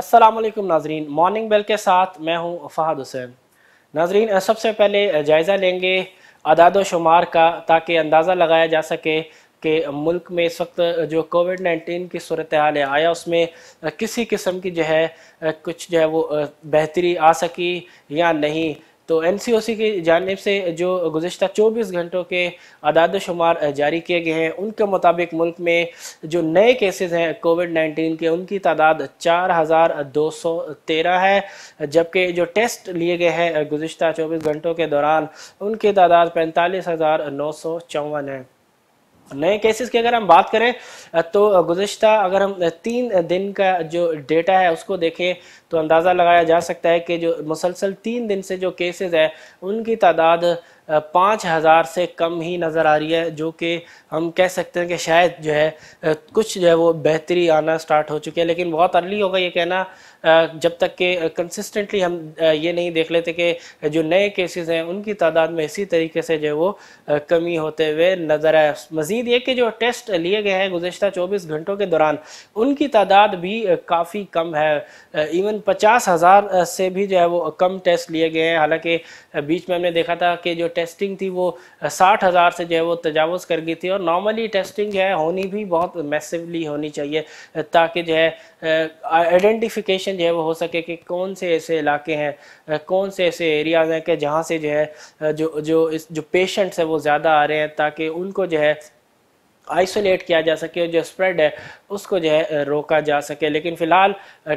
अस्सलाम वालेकुम नाजरीन मॉर्निंग बेल के साथ मैं हूँ फ़हद हुसैन नाजरीन सबसे पहले जायज़ा लेंगे अदाद शुमार का ताकि अंदाज़ा लगाया जा सके कि मुल्क में इस वक्त जो कोविड नाइन्टीन की सूरत हाल है आया उसमें किसी किस्म की जो है कुछ जो है वो बेहतरी आ सकी या नहीं तो एन की जानब से जो गुज्त चौबीस घंटों के अदाद शुमार जारी किए गए हैं उनके मुताबिक मुल्क में जो नए केसेज हैं कोविड नाइन्टीन के उनकी तादाद चार हज़ार दो सौ तेरह है जबकि जो टेस्ट लिए गए हैं गुज्त चौबीस घंटों के दौरान उनकी तादाद पैंतालीस हज़ार नौ सौ चौवन है नए केसेस की अगर हम बात करें तो गुज्त अगर हम तीन दिन का जो डेटा है उसको देखें तो अंदाज़ा लगाया जा सकता है कि जो मुसलसल तीन दिन से जो केसेस है उनकी तादाद पाँच हज़ार से कम ही नज़र आ रही है जो कि हम कह सकते हैं कि शायद जो है कुछ जो है वो बेहतरी आना स्टार्ट हो चुकी है लेकिन बहुत अर्ली होगा ये कहना जब तक कि कंसिस्टेंटली हम ये नहीं देख लेते कि जो नए केसेस हैं उनकी तादाद में इसी तरीके से जो है वो कमी होते हुए नज़र आए मज़ीद ये कि जो टेस्ट लिए गए हैं गुजशत चौबीस घंटों के दौरान उनकी तादाद भी काफ़ी कम है इवन पचास हज़ार से भी जो है वो कम टेस्ट लिए गए हैं हालांकि बीच में हमने देखा था कि जो टेस्टिंग थी वो साठ हज़ार से जो है वो तजावज़ कर गई थी और नॉर्मली टेस्टिंग है होनी भी बहुत मैसिवली होनी चाहिए ताकि जो है आइडेंटिफिकेशन जो है वो हो सके कि कौन से ऐसे इलाके हैं कौन से ऐसे एरियाज़ हैं कि जहाँ से जो है जो जो इस जो पेशेंट्स हैं वो ज़्यादा आ रहे हैं ताकि उनको जो है आइसोलेट किया जा सके और जो स्प्रेड है उसको जो है रोका जा सके लेकिन फ़िलहाल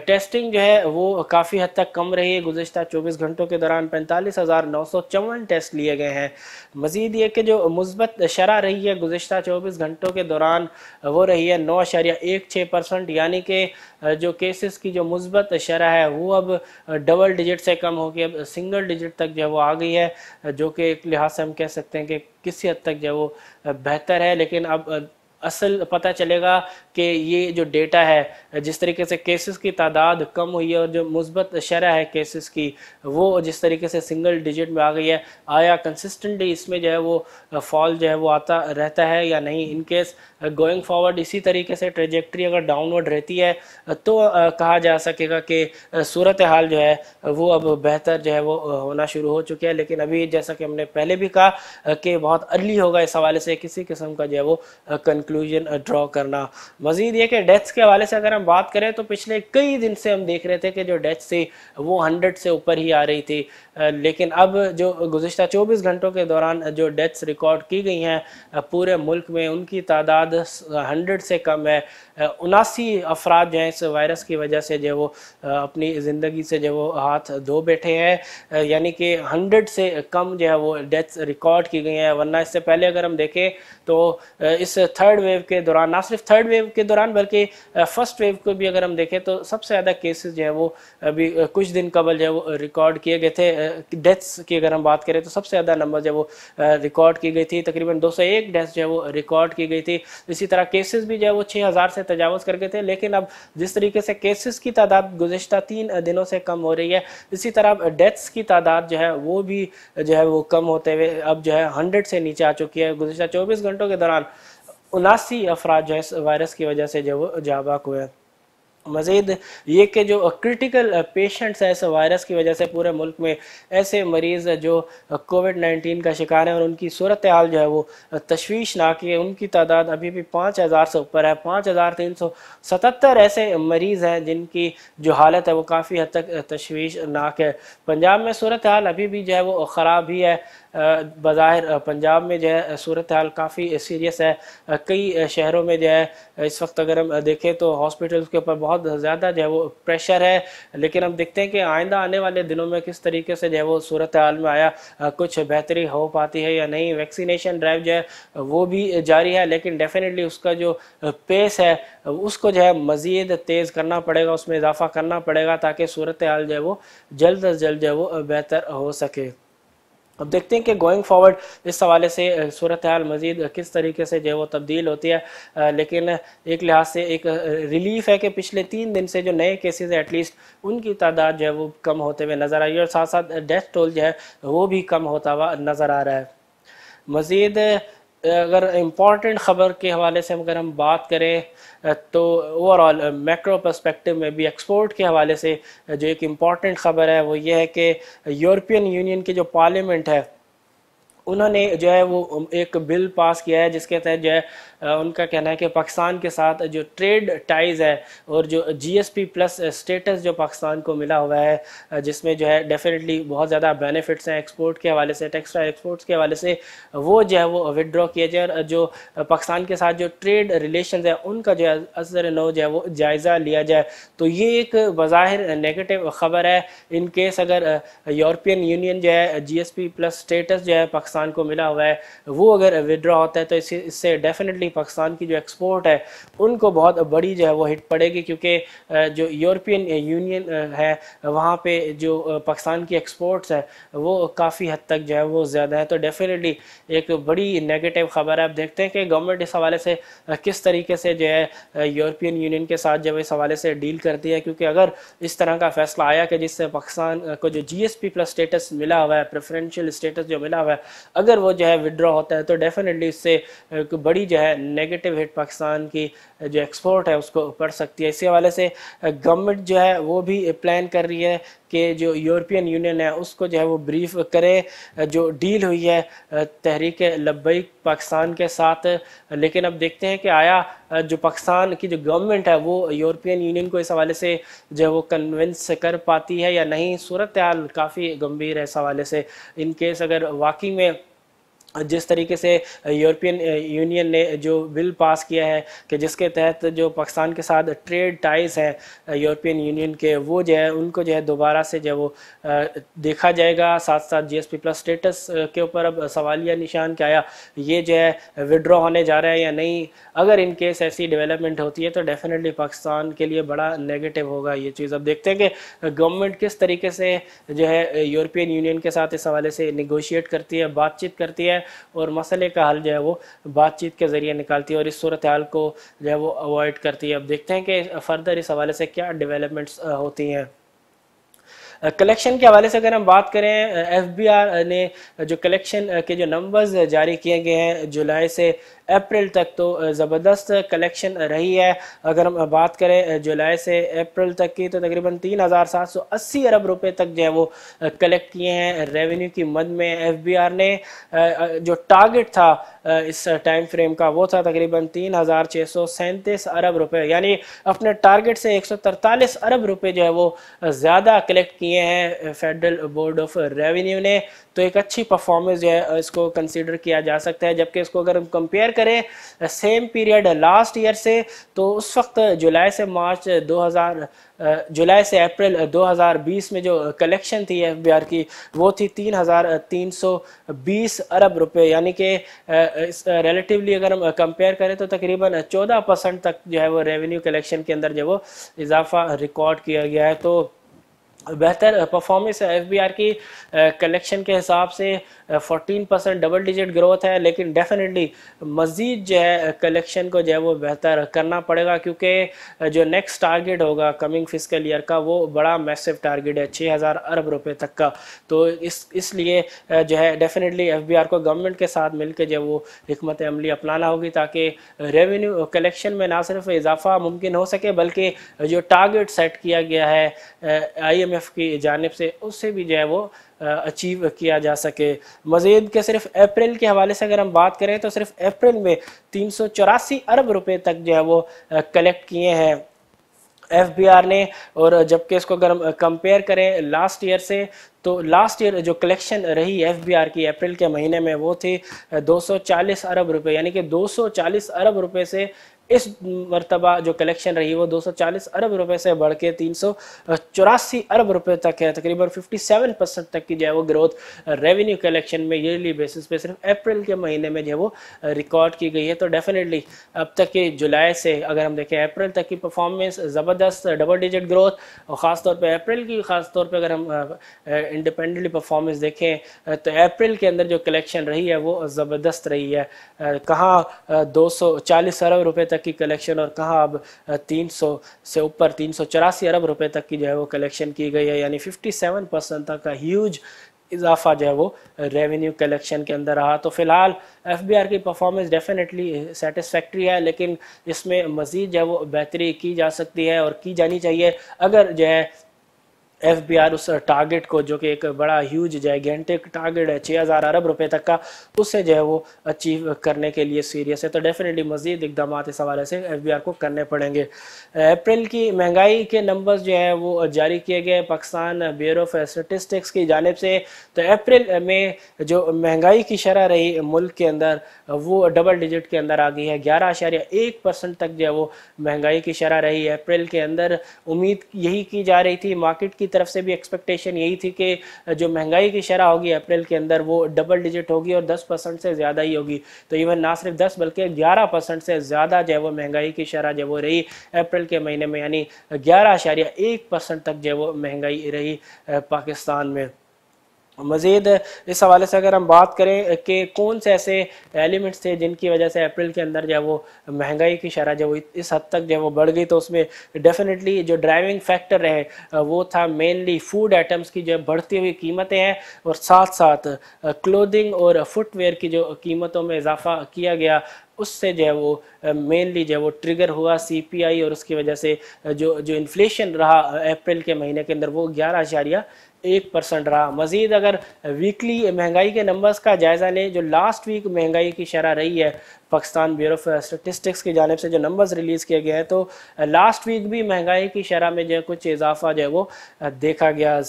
टेस्टिंग जो है वो काफ़ी हद तक कम रही है गुजशत चौबीस घंटों के दौरान पैंतालीस हज़ार नौ सौ चौवन टेस्ट लिए गए हैं मज़ीद ये कि जो मुस्बत शरह रही है गुजशत चौबीस घंटों के दौरान वो रही है नौ अशारिया एक छः परसेंट यानी कि जो केसेस की जो मुस्बत शरह है वो अब डबल डिजिट से कम होगी अब सिंगल डिजिट तक जो है वो आ गई है जो कि एक लिहाज से हम कह सकते हैं कि किसी हद तक जो है वो बेहतर है लेकिन अब असल पता चलेगा कि ये जो डेटा है जिस तरीके से केसेस की तादाद कम हुई है और जो मुस्बत शरह है केसेस की वो जिस तरीके से सिंगल डिजिट में आ गई है आया कंसिस्टेंटली इसमें जो है वो फॉल जो है वो आता रहता है या नहीं इन केस गोइंग फॉरवर्ड इसी तरीके से ट्रेजेक्ट्री अगर डाउनवर्ड रहती है तो कहा जा सकेगा कि सूरत हाल जो है वो अब बेहतर जो है वो होना शुरू हो चुकी है लेकिन अभी जैसा कि हमने पहले भी कहा कि बहुत अर्ली होगा इस हवाले से किसी किस्म का जो है वो कंक्लूड कंक्लूजन ड्रॉ करना मजीद ये कि डेथ्स के हवाले से अगर हम बात करें तो पिछले कई दिन से हम देख रहे थे कि जो डेथ्स थी वो हंड्रेड से ऊपर ही आ रही थी लेकिन अब जो गुजशत चौबीस घंटों के दौरान जो डेथ्स रिकॉर्ड की गई हैं पूरे मुल्क में उनकी तादाद हंड्रेड से कम है उनासी अफराद जो हैं इस वायरस की वजह से जो वो अपनी ज़िंदगी से जो वो हाथ धो बैठे हैं यानी कि हंड्रेड से कम जो है वो डेथ्स रिकॉर्ड की गई हैं वरना इससे पहले अगर हम देखें तो इस थर्ड वेव के दौरान ना सिर्फ थर्ड वेव के दौरान बल्कि फर्स्ट वेव को भी अगर हम देखें तो सबसे ज़्यादा केसेस जो है वो अभी कुछ दिन कबल जो है वो रिकॉर्ड किए गए थे डेथ्स की अगर हम बात करें तो सबसे ज़्यादा नंबर जो है वो रिकॉर्ड की गई थी तकरीबन 201 डेथ जो है वो रिकॉर्ड की गई थी इसी तरह केसेज भी जो है वो 6000 से तजावज़ कर गए थे लेकिन अब जिस तरीके से केसेस की तादाद गुजशत तीन दिनों से कम हो रही है इसी तरह डेथ्स की तादाद जो है वो भी जो है वो कम होते हुए अब जो है हंड्रेड से नीचे आ चुकी है गुजशत चौबीस घंटों के दौरान उनासी अफराज जो है वायरस की वजह से जो जाबाक हुए मज़ीद ये कि जो क्रिटिकल पेशेंट्स हैं इस वायरस की वजह से पूरे मुल्क में ऐसे मरीज़ जो कोविड नाइन्टीन का शिकार हैं और उनकी सूरत हाल जो है वो तशवीशनाक है उनकी तादाद अभी भी पाँच हज़ार से ऊपर है पाँच हज़ार तीन सौ सतहत्तर ऐसे मरीज़ हैं जिनकी जो हालत है वो काफ़ी हद तक तशवीशनाक है पंजाब में सूरत हाल अभी भी जो है वो ख़राब ही है बाहर पंजाब में जो है सूरत हाल काफ़ी सीरियस है कई शहरों में जो है इस वक्त अगर हम देखें तो हॉस्पिटल्स के ऊपर बहुत ज़्यादा जो है वो प्रेशर है लेकिन हम देखते हैं कि आइंदा आने वाले दिनों में किस तरीके से जो है वो सूरत हाल में आया कुछ बेहतरी हो पाती है या नहीं वैक्सीनेशन ड्राइव जो है वो भी जारी है लेकिन डेफिनेटली उसका जो पेस है उसको जो है मज़ीद तेज़ करना पड़ेगा उसमें इजाफा करना पड़ेगा ताकि सूरत हाल जो है वो जल्द अज जल्द जो है वो बेहतर हो सके अब देखते हैं कि गोइंग फॉरवर्ड इस हवाले से सूरत हाल मज़ीद किस तरीके से जो है वो तब्दील होती है लेकिन एक लिहाज से एक रिलीफ है कि पिछले तीन दिन से जो नए केसेस हैं एटलीस्ट उनकी तादाद जो है वो कम होते हुए नज़र आई और साथ साथ डेथ टोल जो है वो भी कम होता हुआ नज़र आ रहा है मज़ीद अगर इम्पॉर्टेंट ख़बर के हवाले से अगर हम बात करें तो ओवरऑल मैक्रो पर्सपेक्टिव में भी एक्सपोर्ट के हवाले से जो एक इम्पॉर्टेंट ख़बर है वो ये है कि यूरोपियन यूनियन की जो पार्लियामेंट है उन्होंने जो है वो एक बिल पास किया है जिसके तहत जो है उनका कहना है कि पाकिस्तान के साथ जो ट्रेड टाइज है और जो जीएसपी प्लस स्टेटस जो पाकिस्तान को मिला हुआ है जिसमें जो है डेफिनेटली बहुत ज़्यादा बेनिफिट्स हैं एक्सपोर्ट के हवाले से टेक्सटाइल एक्सपोर्ट्स के हवाले से वो जो है वो विदड्रॉ किया जाए और जो पाकिस्तान के साथ जो ट्रेड रिलेशन है उनका जो है असर नो जो है वो जायज़ा लिया जाए तो ये एक बाहिर नेगेटिव ख़बर है इनकेस अगर यूरोपियन यूनियन जो है जी प्लस स्टेटस जो है पाकिस्तान पाकिस्तान को मिला हुआ है वो अगर विदड्रा होता है तो इससे इससे डेफिनेटली पाकिस्तान की जो एक्सपोर्ट है उनको बहुत बड़ी जो है वो हिट पड़ेगी क्योंकि जो यूरोपियन यूनियन है वहाँ पे जो पाकिस्तान की एक्सपोर्ट्स है वो काफ़ी हद तक जो है वो ज़्यादा है तो डेफिनेटली एक बड़ी नेगेटिव ख़बर है आप देखते हैं कि गवर्नमेंट इस हवाले से किस तरीके से जो है यूरोपियन यूनियन के साथ जब इस हवाले से डील करती है क्योंकि अगर इस तरह का फैसला आया कि जिससे पाकिस्तान को जो G S P plus status मिला हुआ है प्रेफरेंशियल स्टेटस जो मिला हुआ है अगर वो जो है विड्रॉ होता है तो डेफिनेटली इससे बड़ी जो है नेगेटिव हिट पाकिस्तान की जो एक्सपोर्ट है उसको पड़ सकती है इसी हवाले से गवर्नमेंट जो है वो भी प्लान कर रही है कि जो यूरोपियन यूनियन है उसको जो है वो ब्रीफ करे जो डील हुई है तहरीक लबई पाकिस्तान के साथ लेकिन अब देखते हैं कि आया जो पाकिस्तान की जो गवर्नमेंट है वो यूरोपियन यूनियन को इस हवाले से जो है वो कन्विंस कर पाती है या नहीं सूरत हाल काफ़ी गंभीर है इस हवाले से इनकेस अगर वाकई में जिस तरीके से यूरोपियन यूनियन ने जो बिल पास किया है कि जिसके तहत जो पाकिस्तान के साथ ट्रेड टाइज हैं यूरोपियन यूनियन के वो जो है उनको जो है दोबारा से जो है वो देखा जाएगा साथ साथ जीएसपी प्लस स्टेटस के ऊपर अब सवालिया निशान क्या आया ये जो है विड्रॉ होने जा रहा है या नहीं अगर इन केस ऐसी डेवलपमेंट होती है तो डेफिनेटली पाकिस्तान के लिए बड़ा नेगेटिव होगा ये चीज़ अब देखते हैं कि गवर्नमेंट किस तरीके से जो है यूरोपियन यूनियन के साथ इस हवाले से निगोशिएट करती है बातचीत करती है और मसले का हल जो है वो बातचीत के ज़रिए निकालती है और इस सूरत हाल को जो है वो अवॉइड करती है अब देखते हैं कि फ़र्दर इस हवाले से क्या डिवेलपमेंट्स होती हैं कलेक्शन के हवाले से अगर हम बात करें एफ ने जो कलेक्शन के जो नंबर्स जारी किए गए हैं जुलाई से अप्रैल तक तो ज़बरदस्त कलेक्शन रही है अगर हम बात करें जुलाई से अप्रैल तक की तो तकरीबन तीन हज़ार सात सौ अस्सी अरब रुपए तक जो है वो कलेक्ट किए हैं रेवेन्यू की मद में एफ ने जो टारगेट था इस टाइम फ्रेम का वो था तकरीबन तीन हज़ार छः सौ सैंतीस अरब रुपए यानी अपने टारगेट से एक सौ तरतालीस अरब रुपए जो है वो ज़्यादा कलेक्ट किए हैं फेडरल बोर्ड ऑफ रेवेन्यू ने तो एक अच्छी परफॉर्मेंस जो है इसको कंसिडर किया जा सकता है जबकि इसको अगर हम कंपेयर करें सेम पीरियड लास्ट ईयर से तो उस वक्त जुलाई से मार्च दो हज़ार जुलाई से अप्रैल 2020 में जो कलेक्शन थी एफबीआर की वो थी 3,320 अरब रुपए यानी कि रिलेटिवली अगर हम कंपेयर करें तो तकरीबन 14 परसेंट तक जो है वो रेवेन्यू कलेक्शन के अंदर जो वो इजाफा रिकॉर्ड किया गया है तो बेहतर परफॉर्मेंस है एफ की कलेक्शन के हिसाब से 14 परसेंट डबल डिजिट ग्रोथ है लेकिन डेफिनेटली मज़ीद जो है कलेक्शन को जो है वो बेहतर करना पड़ेगा क्योंकि जो नेक्स्ट टारगेट होगा कमिंग फिजिकल ईयर का वो बड़ा मैसिव टारगेट है छः हज़ार अरब रुपए तक का तो इस इसलिए जो है डेफिनेटली एफ को गवर्नमेंट के साथ मिलकर जो वो हमत अमली अपनाना होगी ताकि रेवेन्यू कलेक्शन में ना सिर्फ इजाफा मुमकिन हो सके बल्कि जो टारगेट सेट किया गया है आई एम एफ की जानब से उससे भी जो है वो अचीव किया जा सके मज़ीद के सिर्फ अप्रैल के हवाले से अगर हम बात करें तो सिर्फ अप्रैल में तीन सौ चौरासी अरब रुपये तक जो है वो कलेक्ट किए हैं एफ बी आर ने और जबकि इसको अगर हम कंपेयर करें लास्ट ईयर से तो लास्ट ईयर जो कलेक्शन रही एफ बी आर की अप्रैल के महीने में वो थी 240 अरब रुपए यानी कि 240 अरब रुपए से इस मरतबा जो कलेक्शन रही वो 240 अरब रुपए से बढ़ के तीन अरब रुपए तक है तकरीबन 57 परसेंट तक की जो है वो ग्रोथ रेवेन्यू कलेक्शन में ईयरली बेसिस पे सिर्फ अप्रैल के महीने में जो है वो रिकॉर्ड की गई है तो डेफिनेटली अब तक के जुलाई से अगर हम देखें अप्रैल तक की परफॉर्मेंस ज़बरदस्त डबल डिजिट ग्रोथ और ख़ासतौर पर अप्रैल की ख़ासतौर पर अगर हम इंडिपेंडेंटली परफॉर्मेंस देखें तो अप्रैल के अंदर जो कलेक्शन रही है वो ज़बरदस्त रही है कहाँ दो अरब रुपये तक की कलेक्शन और कहा अब 300 से ऊपर तीन अरब रुपए तक की जो है वो कलेक्शन की गई है यानी 57 परसेंट तक का ह्यूज इजाफा जो है वो रेवेन्यू कलेक्शन के अंदर रहा तो फिलहाल एफ बी आर की परफॉर्मेंस डेफिनेटली सेटिस्फेक्ट्री है लेकिन इसमें मज़ीद जो है वो बेहतरी की जा सकती है और की जानी चाहिए अगर जो है एफ बी आर उस टारगेट को जो कि एक बड़ा ह्यूज जैगेंटिक टारगेट है छः हज़ार अरब रुपये तक का उससे जो है वो अचीव करने के लिए सीरियस है तो डेफिनेटली मजीद इकदाम इस हवाले से एफ बी आर को करने पड़ेंगे अप्रैल की महंगाई के नंबर्स जो है वो जारी किए गए पाकिस्तान ब्यूरो ऑफ स्टेटिस्टिक्स की जानब से तो अप्रैल में जो महंगाई की शरह रही मुल्क के अंदर वो डबल डिजिट के अंदर आ गई है ग्यारह आशारिया एक परसेंट तक जो है वो महंगाई की शरह रही है अप्रैल के अंदर उम्मीद यही की जा रही थी मार्केट की तरफ से भी एक्सपेक्टेशन यही थी कि जो महंगाई की शरह होगी अप्रैल के अंदर वो डबल डिजिट होगी और दस परसेंट से ज़्यादा ही होगी तो इवन ना सिर्फ दस बल्कि ग्यारह परसेंट से ज़्यादा जो है वो महंगाई की शरह जो वो रही अप्रैल के महीने में यानी ग्यारह तक जो है वो महंगाई रही पाकिस्तान में मज़ीद इस हवाले से अगर हम बात करें कि कौन से ऐसे एलिमेंट्स थे जिनकी वजह से अप्रैल के अंदर जो है वो महंगाई की शरह जो इस हद तक जो है वो बढ़ गई तो उसमें डेफिनेटली जो ड्राइविंग फैक्टर रहे वो था मेनली फूड आइटम्स की जो बढ़ती हुई कीमतें हैं और साथ साथ क्लोदिंग और फुटवेयर की जो कीमतों में इजाफा किया गया उससे जो है वो मेनली जो है वो ट्रिगर हुआ सीपीआई और उसकी वजह से जो जो इन्फ्लेशन रहा अप्रैल के महीने के अंदर वो ग्यारह आशारिया एक परसेंट रहा मज़ीद अगर वीकली महंगाई के नंबर्स का जायज़ा लें जो लास्ट वीक महंगाई की शरह रही है पाकिस्तान ब्यूरो ऑफ स्टेटिस्टिक्स की जानब से जो नंबर्स रिलीज़ किए गए हैं तो लास्ट uh, वीक भी महंगाई की शरह में जो है कुछ इजाफा जो है वो uh, देखा गया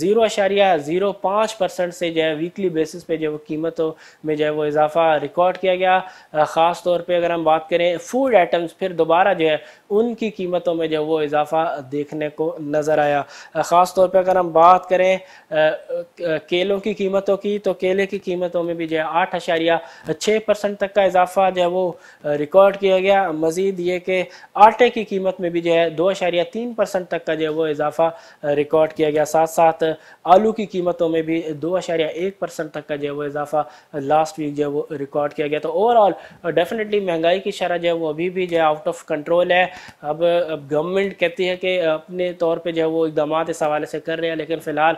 ज़ीरो अशारिया ज़ीरो पाँच परसेंट से जो है वीकली बेसिस पे जो कीमतों में जो है वो इजाफा रिकॉर्ड किया गया uh, ख़ास तौर पर अगर हम बात करें फूड आइटम्स फिर दोबारा जो है उनकी कीमतों में जो वो इजाफा देखने को नज़र आया ख़ास तौर पर अगर हम बात करें केलों की कीमतों की तो केले की कीमतों में भी जो है आठ अशारिया छः परसेंट तक का इजाफा बाद जो है वो रिकॉर्ड किया गया मज़ीद ये कि आटे की कीमत में भी जो है दो अशारिया तीन परसेंट तक का जो है वो इजाफा रिकॉर्ड किया गया साथ साथ आलू की कीमतों में भी दो अशारिया एक परसेंट तक का जो है वो इजाफा लास्ट वीक जो है वो रिकॉर्ड किया गया तो ओवरऑल डेफिनेटली महंगाई की शरह जो है वो अभी भी जो है आउट ऑफ कंट्रोल है अब अब गवर्नमेंट कहती है कि अपने तौर पर जो है वो इकदाम इस हवाले से कर रहे हैं लेकिन फ़िलहाल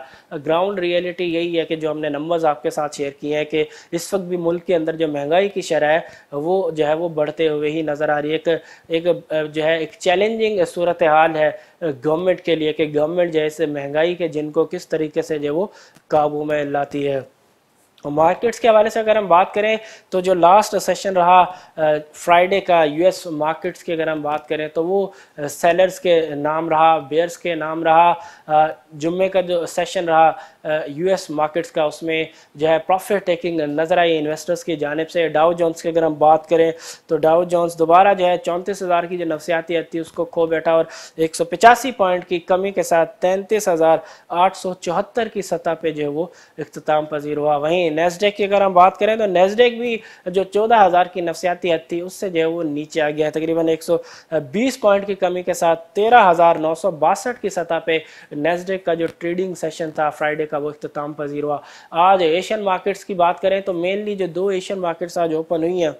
ग्राउंड रियलिटी यही है कि जो हमने नंबर्स आपके साथ शेयर किए हैं कि इस वक्त भी मुल्क के अंदर जो महंगाई की शरह है वो जो है वो बढ़ते हुए ही नज़र आ रही है एक एक जो है एक चैलेंजिंग सूरत हाल है गवर्नमेंट के लिए कि गवर्नमेंट जैसे महंगाई के जिनको किस तरीके से जो वो काबू में लाती है मार्केट्स के हवाले से अगर हम बात करें तो जो लास्ट सेशन रहा फ्राइडे का यूएस मार्केट्स की अगर हम बात करें तो वो सेलर्स के नाम रहा बेयर्स के नाम रहा जुम्मे का जो सेशन रहा यूएस मार्केट्स का उसमें जो है प्रॉफिट टेकिंग नज़र आई इन्वेस्टर्स की जानब से डाउ जॉन्स की अगर हम बात करें तो डाउ जॉन्स दोबारा जो है चौंतीस हज़ार की जो नफसियाती थी उसको खो बैठा और एक सौ पॉइंट की कमी के साथ तैंतीस हज़ार आठ सौ चौहत्तर की सतह पर जो है वो अख्ताम पजीर हुआ वहीं नहीं नेस्डेक की अगर हम बात करें तो नेस्डेक भी जो चौदह हज़ार की नफसियाती हद थी उससे जो है वो नीचे आ गया है तकरीबन एक सौ बीस पॉइंट की कमी के साथ तेरह हज़ार नौ सौ बासठ की सतह पे नेस्डेक का जो ट्रेडिंग सेशन था फ्राइडे का वो अख्ताम पजीर हुआ आज एशियन मार्केट्स की बात करें तो मेनली जो दो एशियन मार्केट्स आज ओपन हुई हैं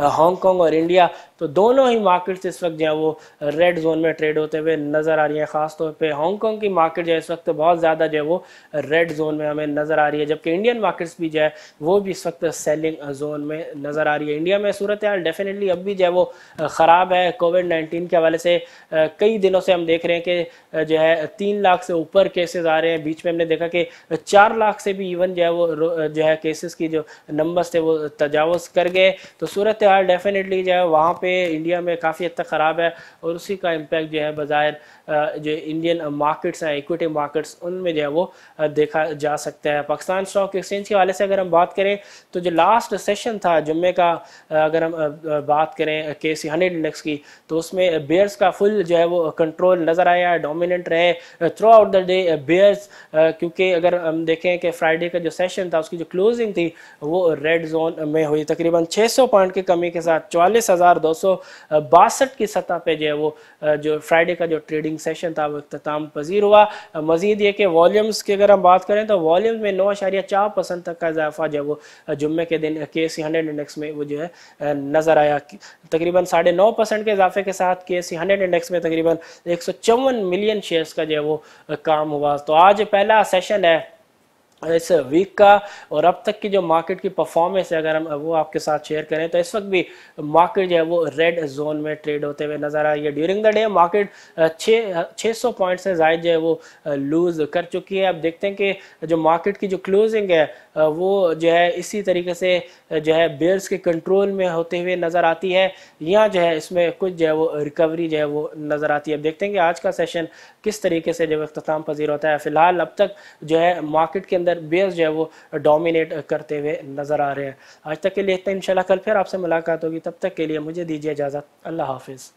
हांगकॉन्ग और इंडिया तो दोनों ही मार्केट्स इस वक्त जो है वो रेड जोन में ट्रेड होते हुए नज़र आ रही है खासतौर पर हांगकॉन्ग की मार्केट जो है इस वक्त बहुत ज़्यादा जो है वो रेड जोन में हमें नज़र आ रही है जबकि इंडियन मार्केट्स भी जो है वो भी इस वक्त सेलिंग जोन में नज़र आ रही है इंडिया में सूरत हाल डेफिनेटली अब भी जो है वो ख़राब है कोविड नाइन्टीन के हवाले से कई दिनों से हम देख रहे हैं कि जो है तीन लाख से ऊपर केसेज आ रहे हैं बीच में हमने देखा कि चार लाख से भी इवन जो है वो जो है केसेस की जो नंबर्स थे वो तजावज़ कर गए तो सूरत सूरत तो डेफिनेटली जो है वहाँ पे इंडिया में काफ़ी हद तक ख़राब है और उसी का इम्पेक्ट जो है बज़ाहिर जो इंडियन मार्केट्स हैं इक्विटी मार्केट्स उनमें जो है वो देखा जा सकता है पाकिस्तान स्टॉक एक्सचेंज के हवाले से अगर हम बात करें तो जो लास्ट सेशन था जुम्मे का अगर हम बात करें के सी हंड्रेड इंडेक्स की तो उसमें बेयर्स का फुल जो है वो कंट्रोल नज़र आया डोमिनेंट रहे throughout the day bears क्योंकि अगर हम देखें कि फ्राइडे का जो सेशन था उसकी जो क्लोजिंग थी वो रेड जोन में हुई तकरीबन 600 पॉइंट के कमी के साथ चौवालीस हज़ार दो सौ बासठ की सतह पे जो है वो जो फ्राइडे का जो ट्रेडिंग सेशन था वो अख्ताम पजीर हुआ मजीद ये कि वॉल्यूम्स की अगर हम बात करें तो वॉल्यूम में नौ अशारिया चार परसेंट तक का इजाफा जो है वो जुम्मे के दिन के सी हंड्रेड इंडेक्स में वो जो है नज़र आया तकरीबन साढ़े नौ परसेंट के इजाफे के साथ के सी हंड्रेड इंडेक्स में तकरीबन एक सौ चौवन मिलियन शेयर्स का जो है वो काम हुआ तो आज पहला सेशन है इस वीक का और अब तक की जो मार्केट की परफॉर्मेंस है अगर हम वो आपके साथ शेयर करें तो इस वक्त भी मार्केट जो है वो रेड जोन में ट्रेड होते हुए नजर आ रही है ड्यूरिंग द डे मार्केट छः सौ पॉइंट से जायद जो है वो लूज कर चुकी है अब देखते हैं कि जो मार्केट की जो क्लोजिंग है वो जो है इसी तरीके से जो है बेयर्स के कंट्रोल में होते हुए नज़र आती है या जो है इसमें कुछ जो है वो रिकवरी जो है वो नज़र आती है अब देखते हैं कि आज का सेशन किस तरीके से जो अख्ताम पजीर होता है फिलहाल अब तक जो है मार्केट के अंदर अंदर बेस जो है वो डोमिनेट करते हुए नज़र आ रहे हैं आज तक के लिए इतना इन कल फिर आपसे मुलाकात होगी तब तक के लिए मुझे दीजिए इजाज़त अल्लाह हाफिज़